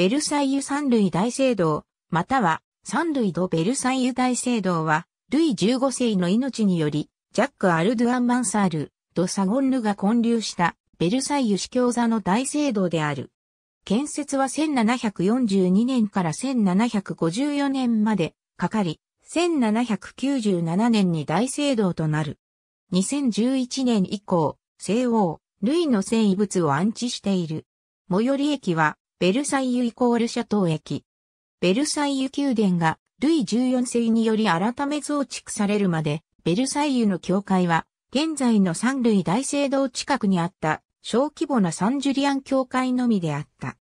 ベルサイユ三類大聖堂、または三類ドベルサイユ大聖堂は、ルイ15世の命により、ジャック・アルドゥアン・マンサール、ド・サゴンヌが建立したベルサイユ司教座の大聖堂である。建設は1742年から1754年までかかり、1797年に大聖堂となる。2011年以降、西欧、ルイの聖遺物を安置している。最寄り駅はベルサイユイコールシャトー駅。ベルサイユ宮殿が、ルイ14世により改め増築されるまで、ベルサイユの教会は、現在の三類大聖堂近くにあった、小規模なサンジュリアン教会のみであった。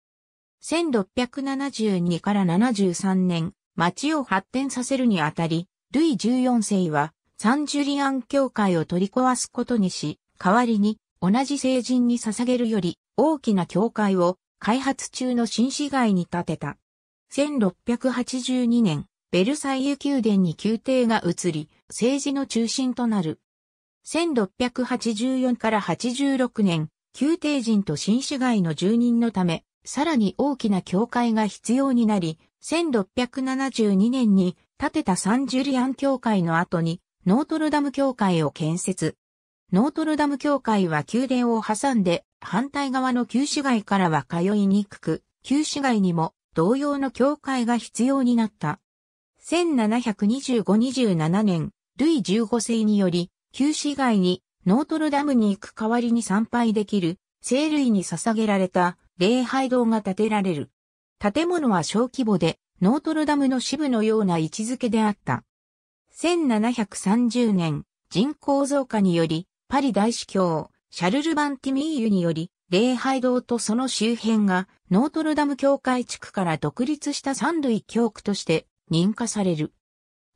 1672から73年、町を発展させるにあたり、ルイ14世は、サンジュリアン教会を取り壊すことにし、代わりに、同じ聖人に捧げるより、大きな教会を開発中の新市街に建てた。1682年、ベルサイユ宮殿に宮廷が移り、政治の中心となる。1684から86年、宮廷人と新市街の住人のため、さらに大きな教会が必要になり、1672年に建てたサンジュリアン教会の後に、ノートルダム教会を建設。ノートルダム教会は宮殿を挟んで反対側の旧市街からは通いにくく、旧市街にも同様の教会が必要になった。1725-27年、ルイ15世により、旧市街にノートルダムに行く代わりに参拝できる、聖類に捧げられた礼拝堂が建てられる。建物は小規模で、ノートルダムの支部のような位置づけであった。1730年、人口増加により、パリ大司教、シャルル・バンティミーユにより、礼拝堂とその周辺がノートルダム教会地区から独立した三類教区として認可される。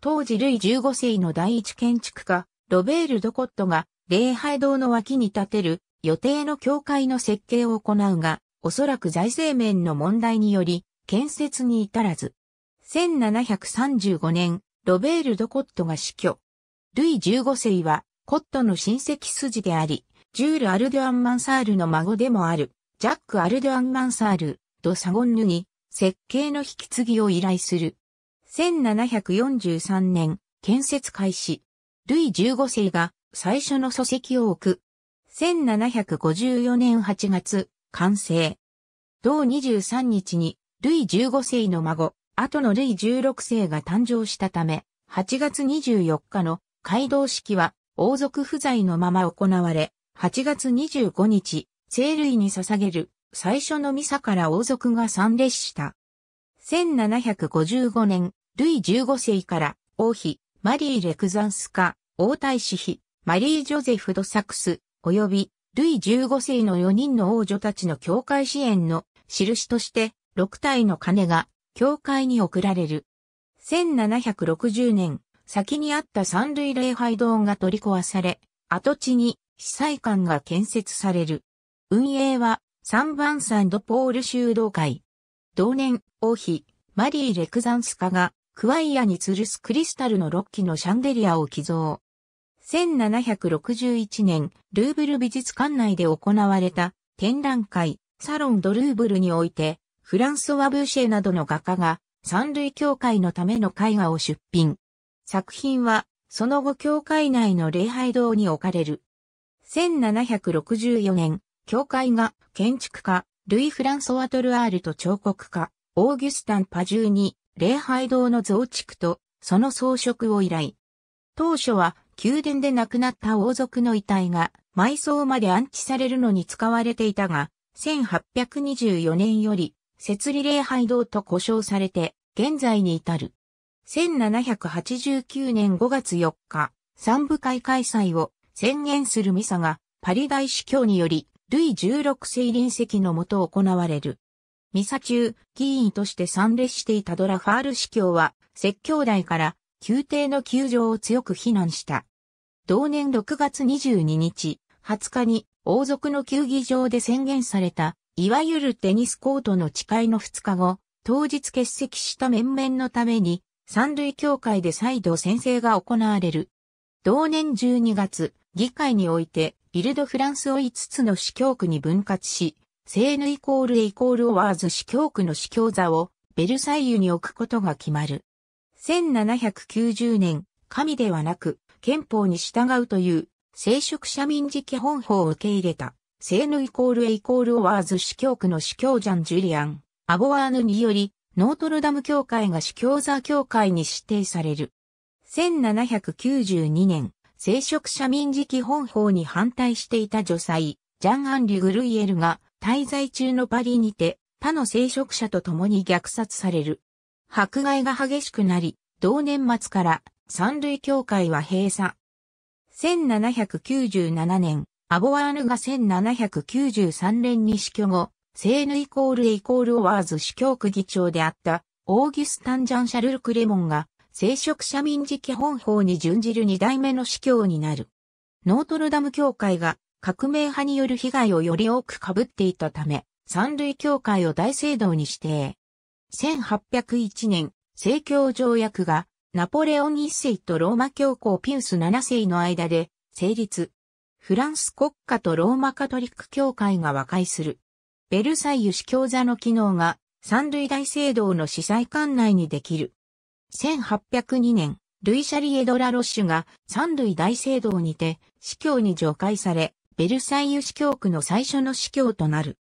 当時ルイ15世の第一建築家、ロベール・ドコットが礼拝堂の脇に建てる予定の教会の設計を行うが、おそらく財政面の問題により建設に至らず。1735年、ロベール・ドコットが死去。ルイ15世はコットの親戚筋であり、ジュール・アルドアン・マンサールの孫でもある、ジャック・アルドアン・マンサール、ド・サゴンヌに、設計の引き継ぎを依頼する。1743年、建設開始。ルイ15世が最初の礎石を置く。1754年8月、完成。同23日に、ルイ15世の孫、後のルイ16世が誕生したため、8月24日の街道式は王族不在のまま行われ、8月25日、生類に捧げる最初のミサから王族が参列した。1755年、ルイ15世から王妃、マリー・レクザンスカ、王太子妃、マリー・ジョゼフ・ド・サクス、及びルイ15世の4人の王女たちの教会支援の印として6体の鐘が教会に贈られる。1760年、先にあった三類礼拝堂が取り壊され、跡地に被災館が建設される。運営は、サンバンサンドポール修道会。同年、王妃、マリー・レクザンスカが、クワイアに吊るすクリスタルの6基のシャンデリアを寄贈。1761年、ルーブル美術館内で行われた展覧会、サロンドルーブルにおいて、フランソワ・ブーシェなどの画家が、三類教会のための絵画を出品。作品は、その後教会内の礼拝堂に置かれる。1764年、教会が建築家、ルイ・フランソワ・トルアールと彫刻家、オーギュスタン・パジューに礼拝堂の増築とその装飾を依頼。当初は宮殿で亡くなった王族の遺体が埋葬まで安置されるのに使われていたが、1824年より設理礼拝堂と呼称されて現在に至る。1789年5月4日、三部会開催を宣言するミサがパリ大司教により、ルイ16世臨席のもと行われる。ミサ中、議員として参列していたドラファール司教は、説教台から宮廷の窮状を強く非難した。同年6月22日、20日に王族の球技場で宣言された、いわゆるテニスコートの誓いの2日後、当日欠席した面々のために、三塁協会で再度宣誓が行われる。同年12月、議会において、イルドフランスを5つの司教区に分割し、セーヌイコールエイコールオワーズ司教区の司教座をベルサイユに置くことが決まる。1790年、神ではなく憲法に従うという聖職者民事基本法を受け入れた、セーヌイコールエイコールオワーズ司教区の司教ジャン・ジュリアン、アボワーヌにより、ノートルダム教会が司教座教会に指定される。1792年、聖職者民事基本法に反対していた女才、ジャン・アンリュ・グルイエルが滞在中のパリにて他の聖職者と共に虐殺される。迫害が激しくなり、同年末から三類協会は閉鎖。1797年、アボワーヌが1793年に死去後、セーヌイコールエイコールオワーズ司教区議長であった、オーギュスタン・ジャン・シャルル・クレモンが、聖職者民事基本法に準じる二代目の司教になる。ノートルダム教会が革命派による被害をより多く被っていたため、三類教会を大聖堂に指定。1801年、聖教条約がナポレオン一世とローマ教皇ピウス七世の間で成立。フランス国家とローマカトリック教会が和解する。ベルサイユ司教座の機能が三類大聖堂の司祭館内にできる。1802年、ルイ・シャリエド・ラ・ロッシュが三類大聖堂にて司教に除外され、ベルサイユ司教区の最初の司教となる。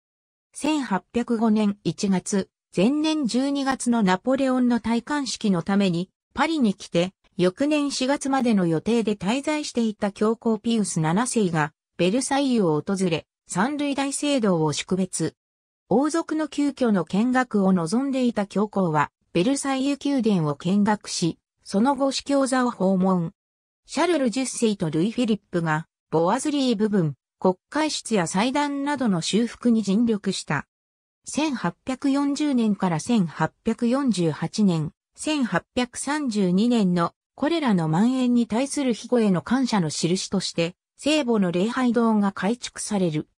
1805年1月、前年12月のナポレオンの戴冠式のためにパリに来て、翌年4月までの予定で滞在していた教皇ピウス7世がベルサイユを訪れ、三類大聖堂を祝別。王族の急遽の見学を望んでいた教皇は、ベルサイユ宮殿を見学し、その後司教座を訪問。シャルル10世とルイ・フィリップが、ボアズリー部分、国会室や祭壇などの修復に尽力した。1840年から1848年、1832年のこれらの蔓延に対する庇護への感謝の印として、聖母の礼拝堂が改築される。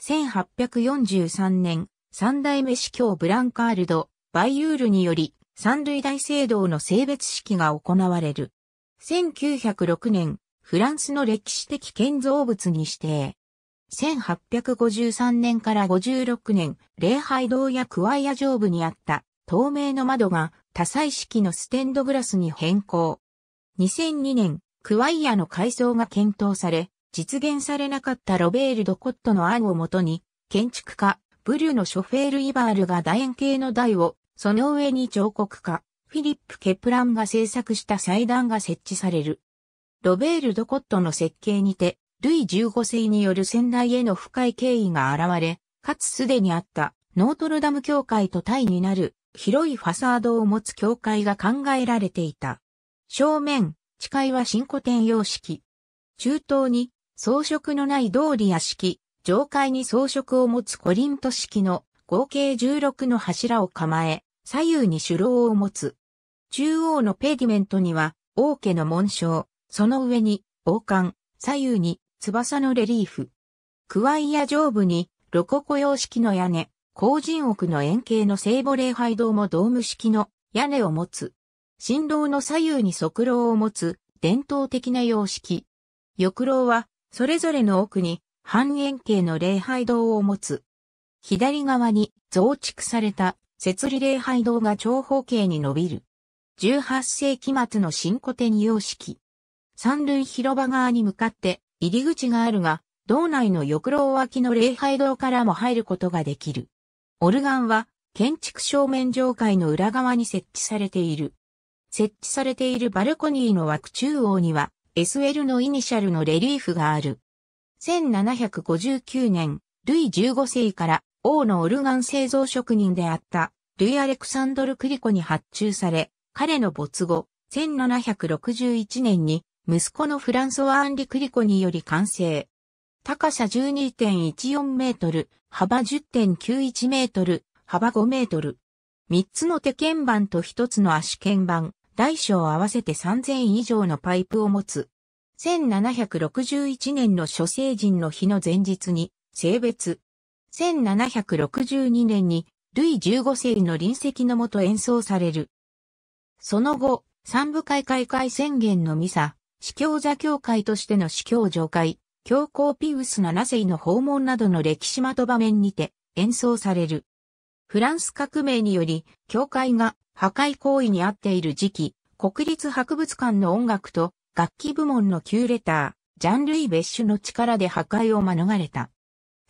1843年、三代目司教ブランカールド、バイユールにより、三類大聖堂の性別式が行われる。1906年、フランスの歴史的建造物に指定。1853年から56年、礼拝堂やクワイア上部にあった透明の窓が多彩式のステンドグラスに変更。2002年、クワイアの改装が検討され、実現されなかったロベール・ドコットの案をもとに、建築家、ブリュのショフェール・イバールが楕円形の台をその上に彫刻家、フィリップ・ケプランが制作した祭壇が設置される。ロベール・ドコットの設計にて、ルイ15世による先代への深い敬意が現れ、かつすでにあったノートルダム教会と対になる広いファサードを持つ教会が考えられていた。正面、地階は新古典様式。中東に装飾のない通り屋敷、上階に装飾を持つコリント式の合計16の柱を構え、左右に主楼を持つ。中央のペディメントには、王家の紋章、その上に、王冠、左右に、翼のレリーフ。クワイヤ上部に、ロココ様式の屋根、後陣奥の円形の聖母礼拝堂もドーム式の屋根を持つ。新郎の左右に側楼を持つ伝統的な様式。翼楼は、それぞれの奥に半円形の礼拝堂を持つ。左側に増築された設理礼拝堂が長方形に伸びる。18世紀末の新古典様式。三塁広場側に向かって入り口があるが、道内の横廊脇の礼拝堂からも入ることができる。オルガンは建築正面上階の裏側に設置されている。設置されているバルコニーの枠中央には SL のイニシャルのレリーフがある。1759年、ルイ15世から王のオルガン製造職人であった、ルイ・アレクサンドル・クリコに発注され、彼の没後、1761年に、息子のフランソワ・アンリ・クリコにより完成。高さ12.14メートル、幅10.91メートル、幅5メートル。3つの手鍵盤と1つの足鍵盤、大小合わせて3000以上のパイプを持つ。1761年の諸星人の日の前日に、性別、1762年にルイ15世の臨席のもと演奏される。その後、三部会開会宣言のミサ、司教座教会としての司教上会、教皇ピウス7世の訪問などの歴史まと場面にて演奏される。フランス革命により、教会が破壊行為にあっている時期、国立博物館の音楽と楽器部門の旧レター、ジャン・ルイ・ベッシュの力で破壊を免れた。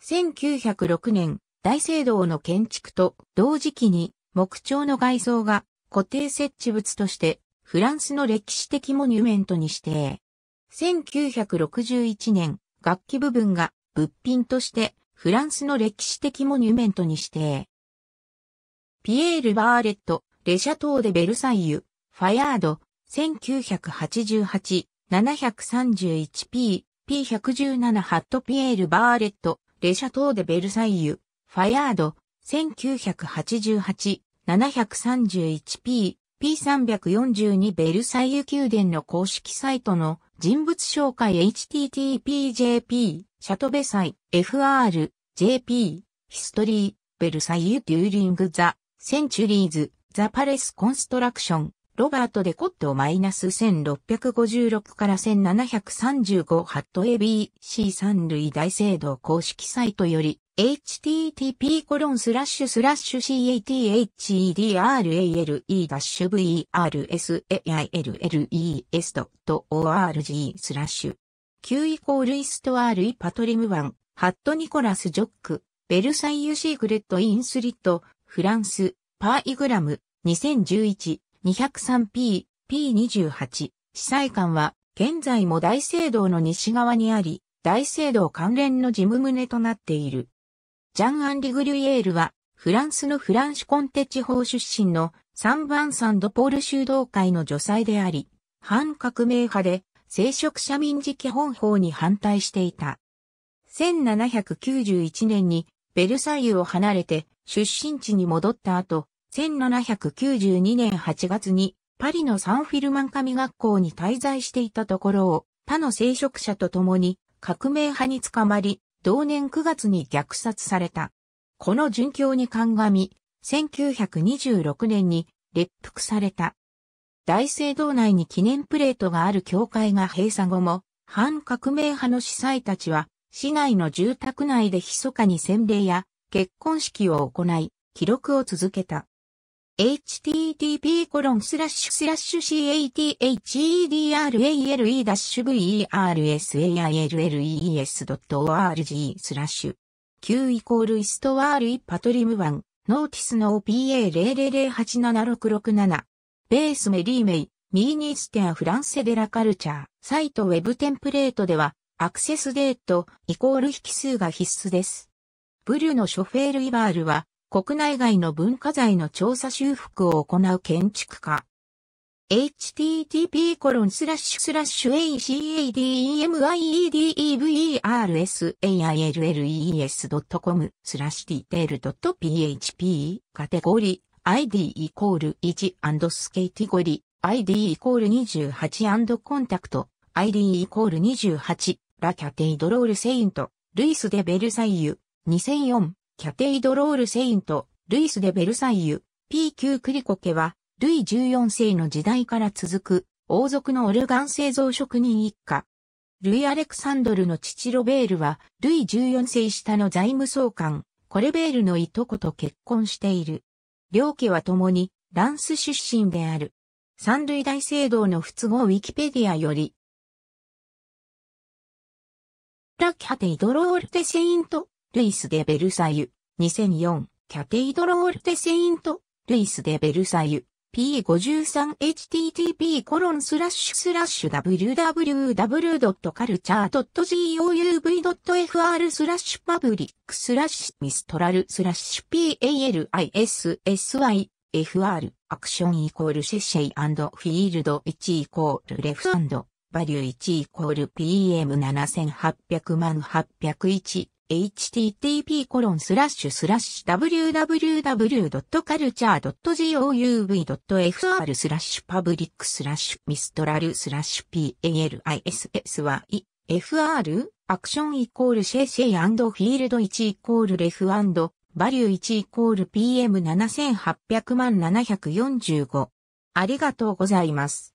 1906年、大聖堂の建築と同時期に木彫の外装が固定設置物としてフランスの歴史的モニュメントに指定。1961年、楽器部分が物品としてフランスの歴史的モニュメントに指定。ピエール・バーレット、レシャトーデ・ベルサイユ、ファヤード、1988-731p、P117 ハットピエール・バーレット、レシャトーでベルサイユ、ファヤード、1988、731p、P342 ベルサイユ宮殿の公式サイトの人物紹介 httpjp、シャトベサイ、FR、JP、ヒストリー、ベルサイユ・デューリング・ザ・センチュリーズ、ザ・パレス・コンストラクション、ロバート・デコットマイナス1656から1735ハット ABC 三類大聖堂公式サイトより http コロンスラッシュスラッシュ c a t h e d r a l e v r s a i l l e s o r g スラッシュ9イコールイストアールイパトリムワンハットニコラス・ジョックベルサイユ・シークレット・インスリットフランスパーイグラム2011 203P、P28、司祭館は、現在も大聖堂の西側にあり、大聖堂関連の事務棟となっている。ジャン・アンリ・グリュイエールは、フランスのフランシュコンテ地方出身のサン・バン・サンドポール修道会の助祭であり、反革命派で、聖職者民事基本法に反対していた。1791年にベルサイユを離れて出身地に戻った後、1792年8月にパリのサンフィルマン神学校に滞在していたところを他の聖職者と共に革命派に捕まり、同年9月に虐殺された。この殉教に鑑み、1926年に列服された。大聖堂内に記念プレートがある教会が閉鎖後も、反革命派の司祭たちは、市内の住宅内で密かに洗礼や結婚式を行い、記録を続けた。http://cathedral.velles-org スラッシュ q イコールイストワールイパトリムワンノーティスの o p a 0 0 0 8 7 6 6 7ベースメリーメイミーニステアフランセデラカルチャーサイトウェブテンプレートではアクセスデートイコール引数が必須です。ブリュのショフェールイバールは国内外の文化財の調査修復を行う建築家。http://academiedversalles.com スラッシュ detail.php カテゴリ ID イコール1アンドスケーティゴリ ID イコール28アンドコンタクト ID イコール28ラキャテイドロールセイントルイスデベルサイユ2004キャテイドロール・セイント、ルイス・デ・ベルサイユ、p 級クリコ家は、ルイ14世の時代から続く、王族のオルガン製造職人一家。ルイ・アレクサンドルの父ロベールは、ルイ14世下の財務総監、コレベールのいとこと結婚している。両家は共に、ランス出身である。三類大聖堂の仏合ウィキペディアより、ラキャテイドロールテセイント、ルイス・デ・ベルサユ、2004、キャテイドロール・テ・セイント、ルイス・デ・ベルサユ、p53http コロンスラッシュスラッシュ www.culture.gouv.fr スラッシュパブリックスラッシュミストラルスラッシュ PALISSYFR アクションイコールシェシェイフィールド1イコールレフバリュー1イコール PM7800 万801 http://www.culture.jouv.fr スラッシュパブリックスラッシュミストラルスラッシュ PALISSY FR アクションイコールシェシェフィールド1イコールレフバリュー1イコール PM7800 万745ありがとうございます。